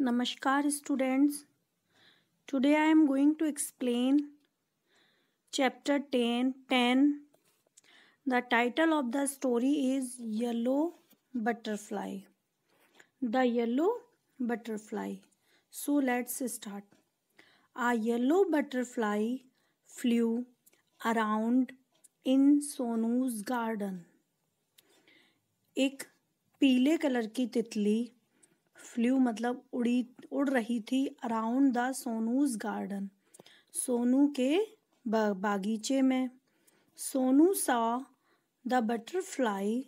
नमस्कार students today I am going to explain chapter ten ten the title of the story is yellow butterfly the yellow butterfly so let's start a yellow butterfly flew around in Sonu's garden एक पीले colour की तितली flu मतलब उड़ी उड़ रही थी around the Sonu's garden Sonu के बागीचे में सोनू सा द बटरफ्लाई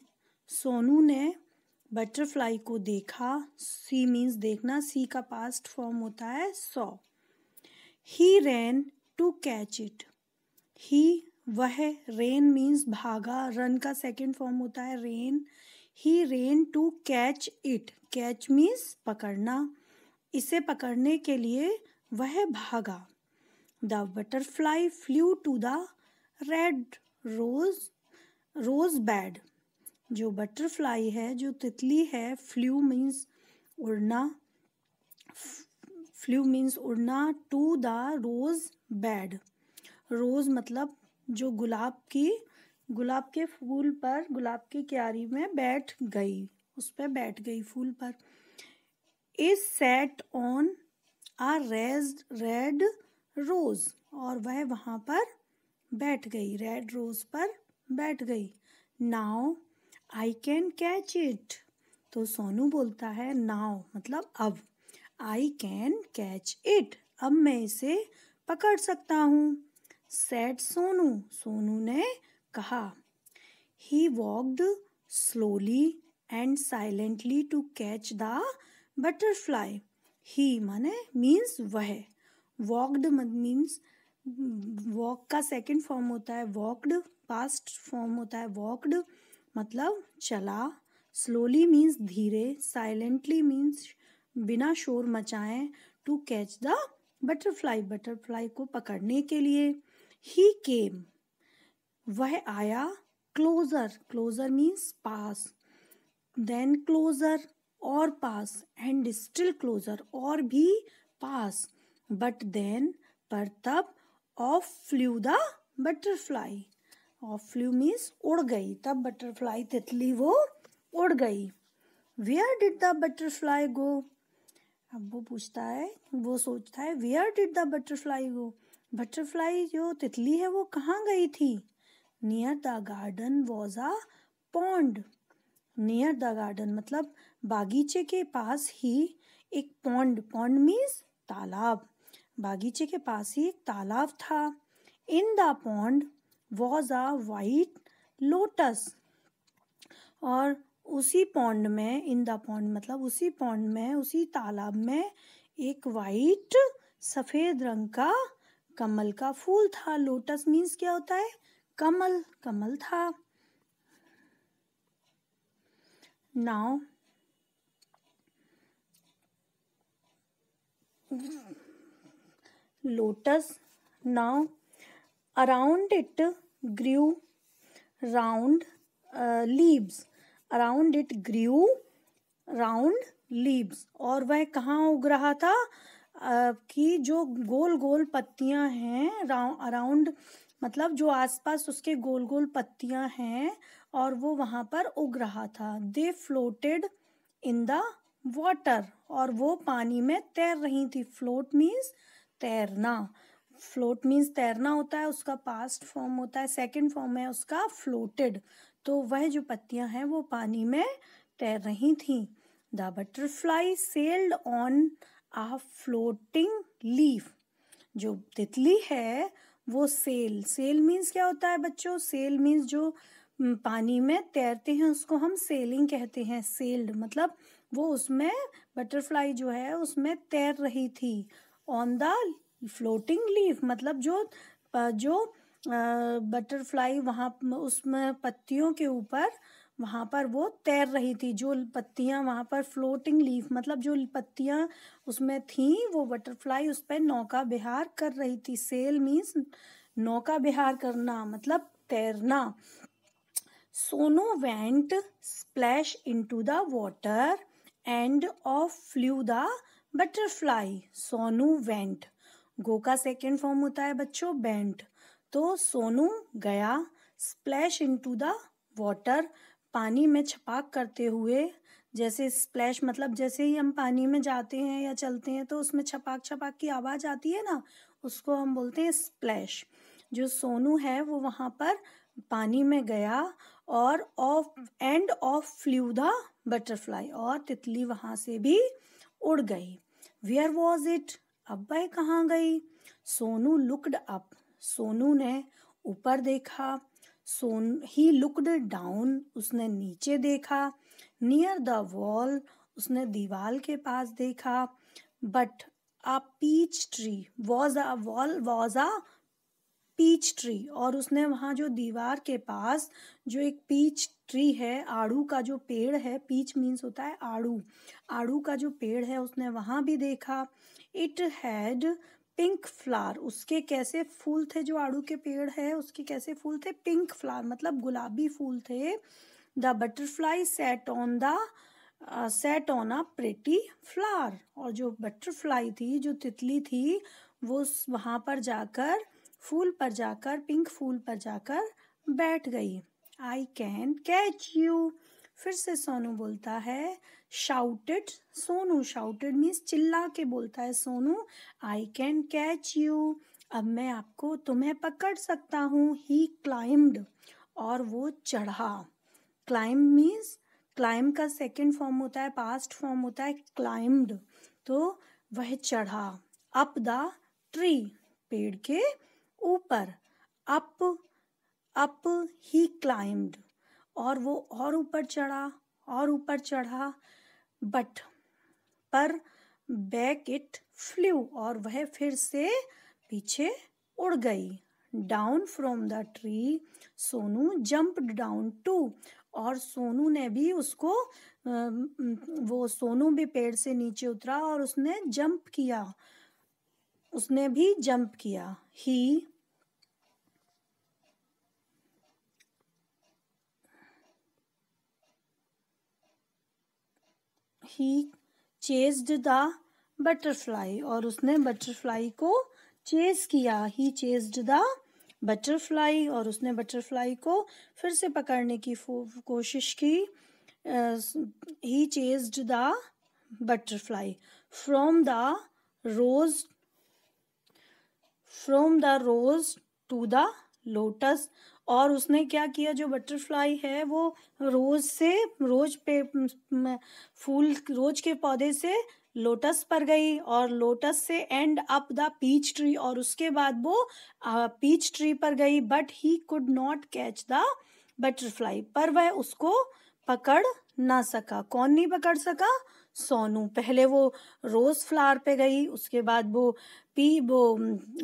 सोनू ने बटरफ्लाई को देखा सी मीन्स देखना सी का पास्ट फॉर्म होता है so he ran to catch it he वह रेन मीन्स भागा रन का सेकेंड फॉर्म होता है ran he ran to catch it catch means पकड़ना इसे पकड़ने के लिए वह भागा the butterfly flew to the red rose rose bed जो बटरफ्लाई है जो तितली है फ्लू मीन्स उड़ना फ्लू मीन्स उड़ना to the rose bed rose मतलब जो गुलाब की गुलाब के फूल पर गुलाब की क्यारी में बैठ गई उस पर बैठ गई फूल पर is sat on a rose red rose और वह वहाँ पर बैठ गई रेड रोज पर बैठ गई now I can catch it तो सोनू बोलता है नाव मतलब अब आई कैन कैच इट अब मैं इसे पकड़ सकता हूँ सेट सोनू सोनू ने कहा he walked slowly and silently to catch the butterfly he माने मीन्स वह वॉकड मीन्स वॉक का सेकेंड फॉर्म होता है वॉकड पास्ट फॉर्म होता है वॉकड मतलब चला स्लोली मीन्स धीरे साइलेंटली मीन्स बिना शोर मचाएं to catch the butterfly butterfly को पकड़ने के लिए ही केम वह आया क्लोजर क्लोजर मीन्स पास देन क्लोजर और पास एंड स्टिल क्लोजर और भी पास बट देन पर तब off flew the butterfly off flew means उड़ गई तब बटरफ्लाई तितली वो उड़ गई where did the butterfly go अब वो पूछता है वो सोचता है where did the butterfly go butterfly जो तितली है वो कहाँ गई थी near the garden was a pond near the garden मतलब बागीचे के पास ही एक पॉन्ड पॉन्ड मीन्स तालाब बागीचे के पास ही एक तालाब था in the pond was a white lotus और उसी पॉन्ड में इन द पॉन्ड मतलब उसी पॉन्ड में उसी तालाब में एक वाइट सफ़ेद रंग का कमल का फूल था लोटस मीन्स क्या होता है कमल कमल था now lotus now around it grew round leaves around it grew round leaves और वह कहाँ उग रहा था uh, कि जो गोल गोल पत्तियां हैं अराउंड मतलब जो आसपास उसके गोल गोल पत्तियां हैं और वो वहां पर उग रहा था they floated in the water और वो पानी में तैर रही थी फ्लोट मीन्स तैरना फ्लोट मीन्स तैरना होता है उसका पास्ट फॉर्म होता है सेकेंड फॉर्म है उसका फ्लोटेड तो वह जो पत्तियां हैं वो पानी में तैर रही थी the butterfly sailed on a floating leaf जो तितली है वो सेल सेल मीन्स क्या होता है बच्चों सेल मीन्स जो पानी में तैरते हैं उसको हम सेलिंग कहते हैं सेल्ड मतलब वो उसमें बटरफ्लाई जो है उसमें तैर रही थी ऑन द फ्लोटिंग लीफ मतलब जो जो बटरफ्लाई वहाँ उसमें पत्तियों के ऊपर वहाँ पर वो तैर रही थी जो पत्तियाँ वहाँ पर फ्लोटिंग लीफ मतलब जो पत्तियाँ उसमें थी वो बटरफ्लाई उस पर नौका बिहार कर रही थी सेल मीन्स नौका बिहार करना मतलब तैरना Sonu went splash into the water and off flew the butterfly Sonu went go का सेकेंड फॉर्म होता है बच्चों बेंट तो सोनू गया splash into the water पानी में छपाक करते हुए जैसे स्प्लैश मतलब जैसे ही हम पानी में जाते हैं या चलते हैं तो उसमें छपाक छपाक की आवाज़ आती है ना उसको हम बोलते हैं स्प्लैश जो सोनू है वो वहाँ पर पानी में गया और off and off flew the butterfly और तितली वहाँ से भी उड़ गई वेयर वॉज इट अब कहाँ गई सोनू लुकड अप सोनू ने ऊपर देखा सोन ही लुकड डाउन उसने नीचे देखा नियर द वॉल उसने दीवाल के पास देखा but a peach tree was a wall was a peach tree और उसने वहाँ जो दीवार के पास जो एक पीच ट्री है आड़ू का जो पेड़ है पीच मीन्स होता है आड़ू आड़ू का जो पेड़ है उसने वहाँ भी देखा इट हैड पिंक फ्लावर उसके कैसे फूल थे जो आड़ू के पेड़ है उसके कैसे फूल थे पिंक फ्लावर मतलब गुलाबी फूल थे the butterfly sat on the sat on a pretty flower और जो बटरफ्लाई थी जो तितली थी वो वहाँ पर जाकर फूल पर जाकर पिंक फूल पर जाकर बैठ गई आई कैन कैच यू फिर से सोनू बोलता है शाउटेड सोनू शाउटेड मीन्स चिल्ला के बोलता है Sonu I can catch you अब मैं आपको तुम्हें पकड़ सकता हूँ ही क्लाइम्ड और वो चढ़ा क्लाइम मीन्स क्लाइम का सेकेंड फॉर्म होता है पास्ट फॉर्म होता है क्लाइम्ड तो वह चढ़ा अप द ट्री पेड़ के ऊपर अप अप ही क्लाइम्ड और वो और ऊपर चढ़ा और ऊपर चढ़ा बट पर बैक इट फ्लू और वह फिर से पीछे उड़ गई down from the tree Sonu jump down to और सोनू ने भी उसको वो सोनू भी पेड़ से नीचे उतरा और उसने जंप किया उसने भी जंप किया he he chased the butterfly और उसने बटरफ्लाई को चेज किया ही चेस्ड द बटरफ्लाई और उसने बटरफ्लाई को फिर से पकड़ने की कोशिश की he chased the butterfly from the rose from the rose to the lotus और उसने क्या किया जो बटरफ्लाई है वो रोज से रोज पे फूल रोज के पौधे से लोटस पर गई और लोटस से and up the peach tree और उसके बाद वो पीच ट्री पर गई but he could not catch the butterfly पर वह उसको पकड़ ना सका कौन नहीं पकड़ सका सोनू पहले वो रोज़ फ्लावर पे गई उसके बाद वो पी वो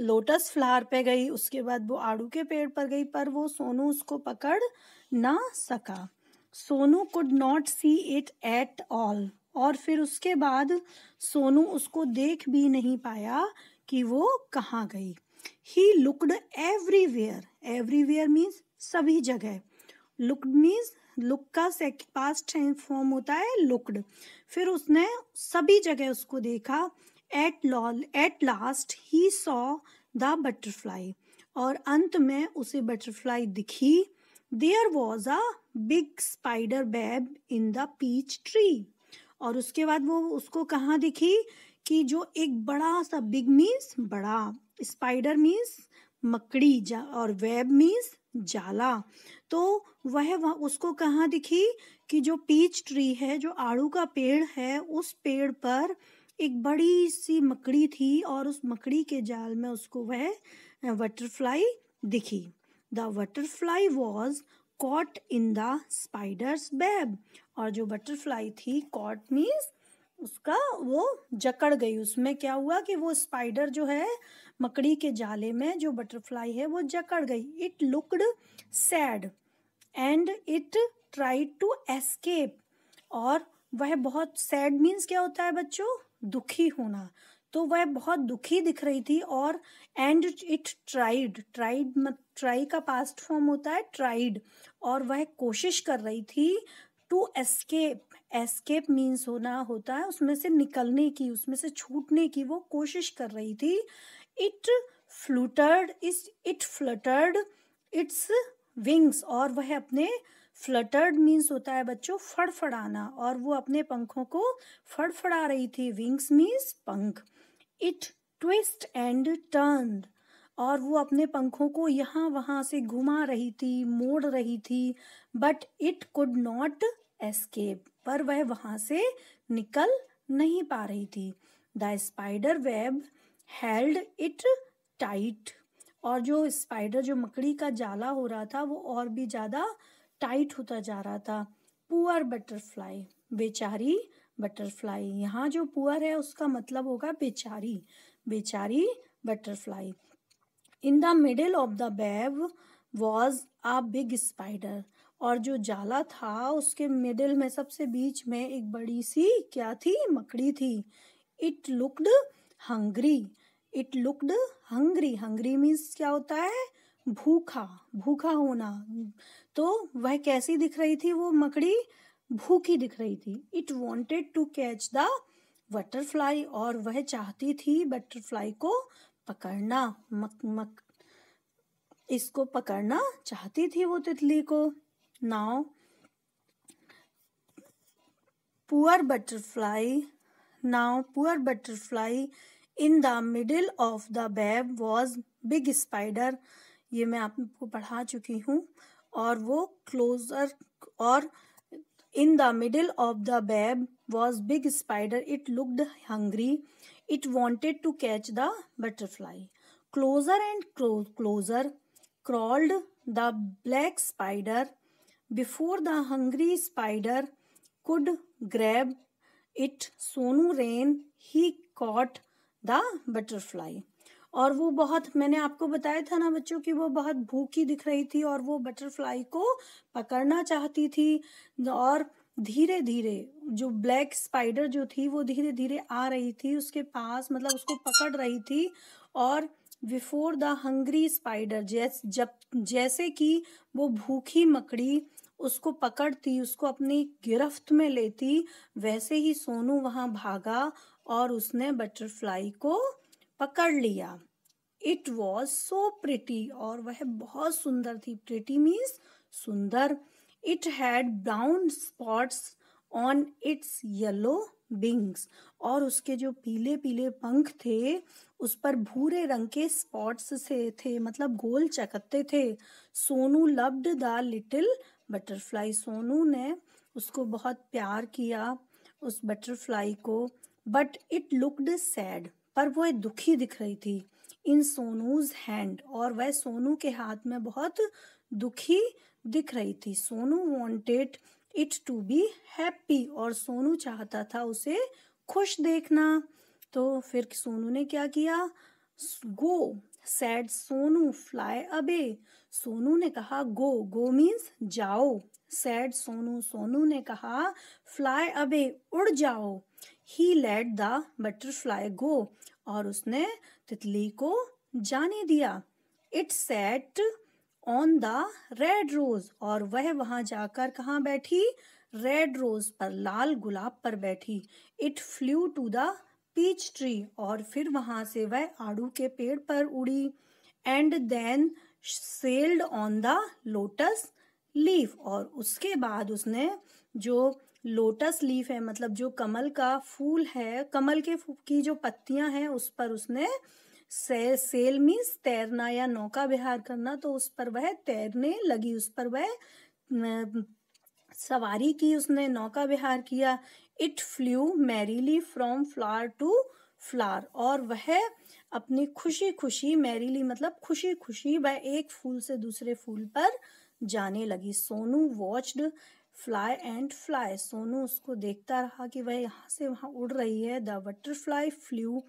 लोटस फ्लावर पे गई उसके बाद वो आड़ू के पेड़ पर गई पर वो सोनू उसको पकड़ ना सका Sonu could not see it at all और फिर उसके बाद सोनू उसको देख भी नहीं पाया कि वो कहाँ गई he looked everywhere everywhere means सभी जगह लुकड मीन्स लुक का पास्ट फॉर्म होता है लुकड फिर उसने सभी जगह उसको देखा एट लॉल at last he saw the butterfly और अंत में उसे बटरफ्लाई दिखी there was a big spider web in the peach tree और उसके बाद वो उसको कहाँ दिखी कि जो एक बड़ा सा बिग मीन्स बड़ा स्पाइडर मीन्स मकड़ी जा और वेब मीन्स जाला तो वह उसको कहाँ दिखी कि जो पीच ट्री है जो आड़ू का पेड़ है उस पेड़ पर एक बड़ी सी मकड़ी थी और उस मकड़ी के जाल में उसको वह बटरफ्लाई दिखी the butterfly was caught in the spider's web और जो बटरफ्लाई थी कॉट मीन्स उसका वो जकड़ गई उसमें क्या हुआ कि वो स्पाइडर जो है मकड़ी के जाले में जो बटरफ्लाई है वो जकड़ गई it looked sad and it try to escape और वह बहुत सैड मीन्स क्या होता है बच्चों दुखी होना तो वह बहुत दुखी दिख रही थी और and it tried tried try का पास्ट फॉर्म होता है ट्राइड और वह कोशिश कर रही थी टू एस्केप एस्केप मीन्स होना होता है उसमें से निकलने की उसमें से छूटने की वो कोशिश कर रही थी it fluttered it fluttered its wings और वह अपने फ्लटर्ड मीन्स होता है बच्चों फड़फड़ाना और वो अपने पंखों को फड़फड़ा रही थी विंग्स मीन्स पंख इट ट्विस्ट एंड टर्न और वो अपने पंखों को यहाँ वहाँ से घुमा रही थी मोड़ रही थी but it could not escape पर वह वहाँ से निकल नहीं पा रही थी the spider web held it tight और जो स्पाइडर जो मकड़ी का जाला हो रहा था वो और भी ज़्यादा टाइट होता जा रहा था पुअर बटरफ्लाई बेचारी बटरफ्लाई यहाँ जो पुअर है उसका मतलब होगा बेचारी बेचारी butterfly in the middle of the web was a big spider और जो जाला था उसके मिडिल में सबसे बीच में एक बड़ी सी क्या थी मकड़ी थी it looked hungry it looked hungry hungry means क्या होता है भूखा भूखा होना तो वह कैसी दिख रही थी वो मकड़ी भूखी दिख रही थी it wanted to catch the butterfly और वह चाहती थी बटरफ्लाई को पकड़ना मक मक इसको पकड़ना चाहती थी वो तितली को now poor butterfly now poor butterfly in the middle of the web was big spider ये मैं आपको पढ़ा चुकी हूँ और वो क्लोजर और in the middle of the web was big spider it looked hungry it wanted to catch the butterfly closer and closer crawled the black spider before the hungry spider could grab it Sonu ran he caught the butterfly और वो बहुत मैंने आपको बताया था ना बच्चों कि वो बहुत भूखी दिख रही थी और वो बटरफ्लाई को पकड़ना चाहती थी और धीरे धीरे जो ब्लैक स्पाइडर जो थी वो धीरे धीरे आ रही थी उसके पास मतलब उसको पकड़ रही थी और बिफोर द हंग्री स्पाइडर जैस जब जैसे कि वो भूखी मकड़ी उसको पकड़ती उसको अपनी गिरफ्त में लेती वैसे ही सोनू वहां भागा और उसने बटरफ्लाई को पकड़ लिया इट वॉज सो प्रिटी और वह बहुत सुंदर थी प्रिटी मीन्स सुंदर it had brown spots on its yellow wings और उसके जो पीले पीले पंख थे उस पर भूरे रंग के स्पॉट्स से थे मतलब गोल चकत्ते थे Sonu loved the little butterfly Sonu ने उसको बहुत प्यार किया उस बटरफ्लाई को बट इट लुकड सैड पर वह दुखी दिख रही थी इन सोनूज हैंड और वह सोनू के हाथ में बहुत दुखी दिख रही थी Sonu wanted it to be happy और सोनू चाहता था उसे खुश देखना तो फिर सोनू ने क्या किया गो सैड सोनू फ्लाई अबे सोनू ने कहा गो गो मीन्स जाओ सैड सोनू सोनू ने कहा फ्लाई अबे उड़ जाओ he let the butterfly go और उसने तितली को जाने दिया it sat on the red rose और वह वहां जाकर कहाँ बैठी रेड रोज पर लाल गुलाब पर बैठी it flew to the peach tree और फिर वहां से वह आड़ू के पेड़ पर उड़ी and then sailed on the lotus leaf और उसके बाद उसने जो लोटस लीफ है मतलब जो कमल का फूल है कमल के की जो पत्तियां हैं उस पर उसने से, सेल मीन्स तैरना या नौका विहार करना तो उस पर वह तैरने लगी उस पर वह सवारी की उसने नौका विहार किया it flew merrily from flower to flower और वह अपनी खुशी खुशी मैरीली मतलब खुशी खुशी वह एक फूल से दूसरे फूल पर जाने लगी Sonu watched fly and fly Sonu उसको देखता रहा कि वह यहाँ से वहाँ उड़ रही है the butterfly flew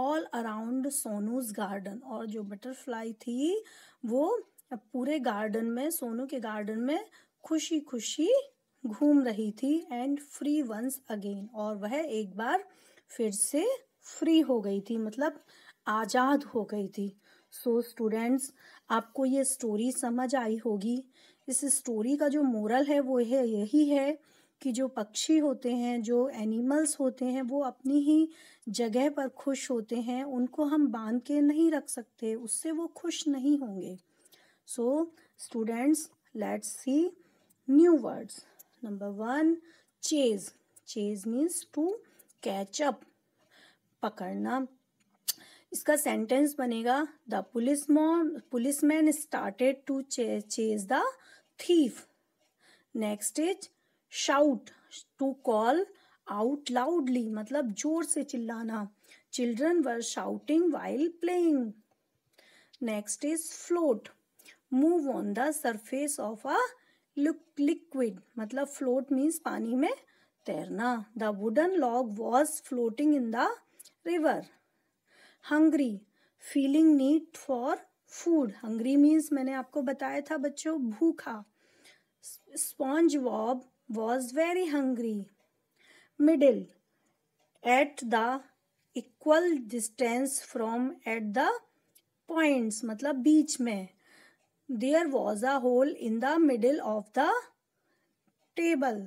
all around Sonu's garden और जो बटरफ्लाई थी वो पूरे गार्डन में सोनू के गार्डन में खुशी खुशी घूम रही थी एंड फ्री वंस अगेन और वह एक बार फिर से फ्री हो गई थी मतलब आज़ाद हो गई थी सो so, स्टूडेंट्स आपको ये स्टोरी समझ आई होगी इस स्टोरी का जो मोरल है वो है यही है कि जो पक्षी होते हैं जो एनिमल्स होते हैं वो अपनी ही जगह पर खुश होते हैं उनको हम बांध के नहीं रख सकते उससे वो खुश नहीं होंगे so students let's see new words number one chase chase means to catch up पकड़ना इसका सेंटेंस बनेगा the police policeman started to chase the thief. Next is shout to call out loudly मतलब जोर से चिल्लाना children were shouting while playing next is float move on the surface of a liquid मतलब float means पानी में तैरना the wooden log was floating in the river hungry feeling need for food hungry means मैंने आपको बताया था बच्चों भूखा SpongeBob was very hungry middle at the equal distance from at the points मतलब बीच में there was a hole in the middle of the table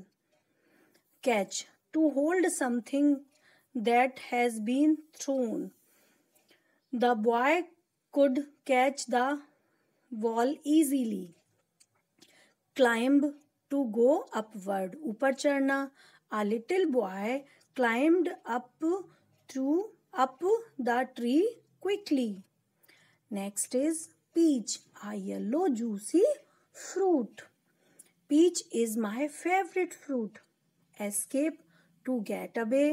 catch to hold something that has been thrown the boy could catch the wall easily climb to go upward upar chadhna a little boy climbed up through up the tree quickly next is peach a yellow juicy fruit peach is my favorite fruit escape to get away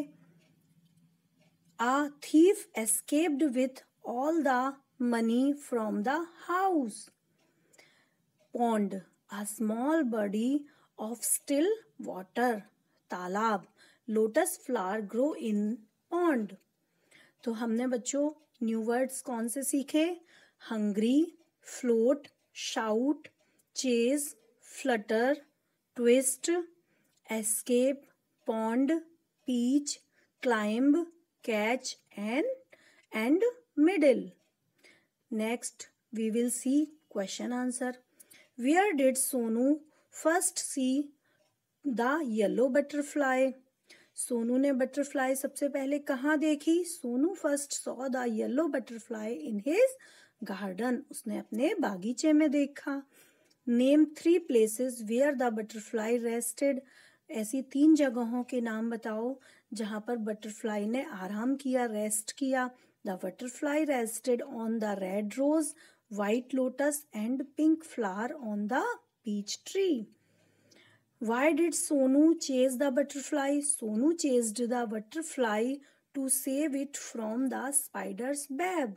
a thief escaped with all the money from the house. Pond, a small body of still water. तालाब lotus flower grow in pond तो हमने बच्चों new words कौन से सीखे hungry float shout chase flutter twist escape pond peach climb catch and and middle Next, we will see question answer. Where did Sonu first see the yellow butterfly Sonu ने butterfly सबसे पहले कहाँ देखी Sonu first saw the yellow butterfly in his garden उसने अपने बागीचे में देखा name three places where the butterfly rested ऐसी तीन जगहों के नाम बताओ जहाँ पर बटरफ्लाई ने आराम किया रेस्ट किया The butterfly rested on the red rose, white lotus, and pink flower on the peach tree. Why did Sonu chase the butterfly? Sonu chased the butterfly to save it from the spider's web.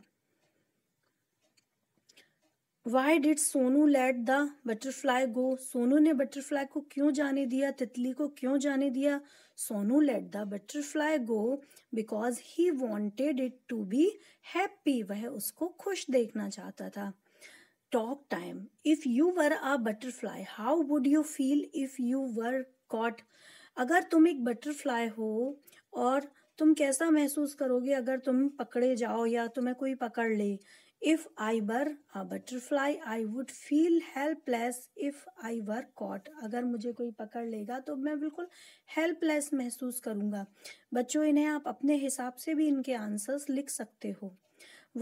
Why did Sonu let the butterfly go Sonu ने butterfly को क्यों जाने दिया तितली को क्यों जाने दिया Sonu let the butterfly go because he wanted it to be happy वह उसको खुश देखना चाहता था talk time if you were a butterfly how would you feel if you were caught अगर तुम एक बटरफ्लाई हो और तुम कैसा महसूस करोगे अगर तुम पकड़े जाओ या तुम्हें कोई पकड़ ले If I were a butterfly, I would feel helpless if I were caught. अगर मुझे कोई पकड़ लेगा तो मैं बिल्कुल helpless महसूस करूँगा बच्चों इन्हें आप अपने हिसाब से भी इनके आंसर्स लिख सकते हो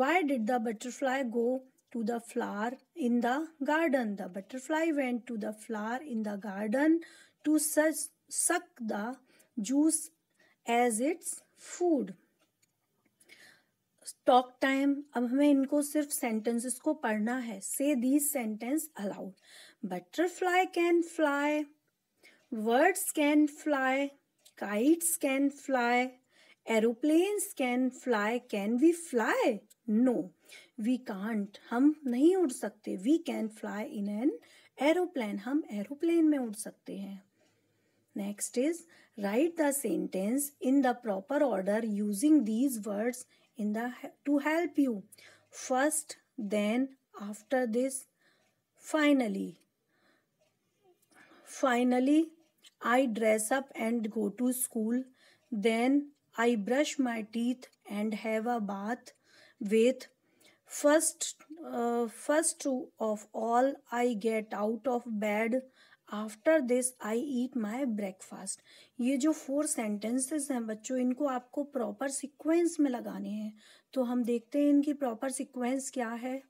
Why did the butterfly go to the flower in the garden? The butterfly went to the flower in the garden to such, suck the juice as its food. Talk time अब हमें इनको सिर्फ sentences को पढ़ना है से these sentence aloud butterfly can fly words can fly kites can fly aeroplanes can fly can we fly no we can't हम नहीं उड़ सकते we can fly in an aeroplane हम एरोप्लेन में उड़ सकते हैं next is write the sentence in the proper order using these words in the to help you first then after this finally finally i dress up and go to school then i brush my teeth and have a bath with first uh, first of all i get out of bed after this I eat my breakfast ये जो four sentences हैं बच्चों इनको आपको proper sequence में लगाने हैं तो हम देखते हैं इनकी प्रॉपर सिक्वेंस क्या है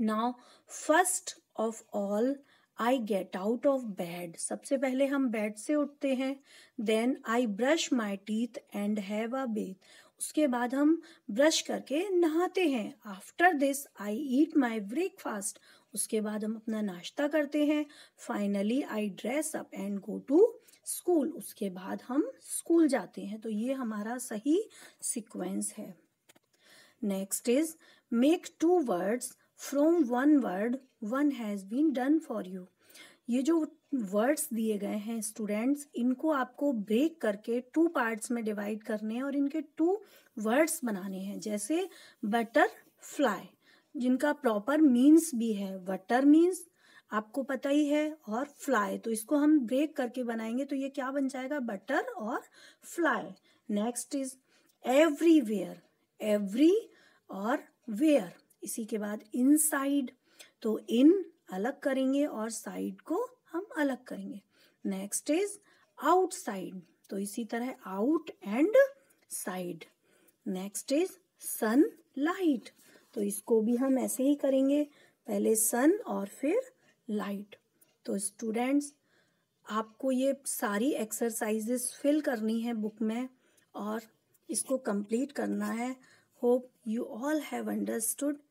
now first of all I get out of bed सबसे पहले हम बेड से उठते हैं then I brush my teeth and have a bath उसके बाद हम ब्रश करके नहाते हैं after this I eat my breakfast उसके बाद हम अपना नाश्ता करते हैं finally I dress up and go to school उसके बाद हम स्कूल जाते हैं तो ये हमारा सही सिक्वेंस है next is make two words from one word one has been done for you ये जो वर्ड्स दिए गए हैं स्टूडेंट्स इनको आपको ब्रेक करके टू पार्ट्स में डिवाइड करने हैं और इनके टू वर्ड्स बनाने हैं जैसे बटरफ्लाई जिनका प्रॉपर मीन्स भी है वटर मीन्स आपको पता ही है और फ्लाई तो इसको हम ब्रेक करके बनाएंगे तो ये क्या बन जाएगा बटर और fly next is everywhere every और वेयर इसी के बाद इनसाइड तो इन अलग करेंगे और साइड को हम अलग करेंगे नेक्स्ट इज आउटसाइड तो इसी तरह out and side next is sun light तो इसको भी हम ऐसे ही करेंगे पहले सन और फिर लाइट तो स्टूडेंट्स आपको ये सारी एक्सरसाइजेस फिल करनी है बुक में और इसको कंप्लीट करना है hope you all have understood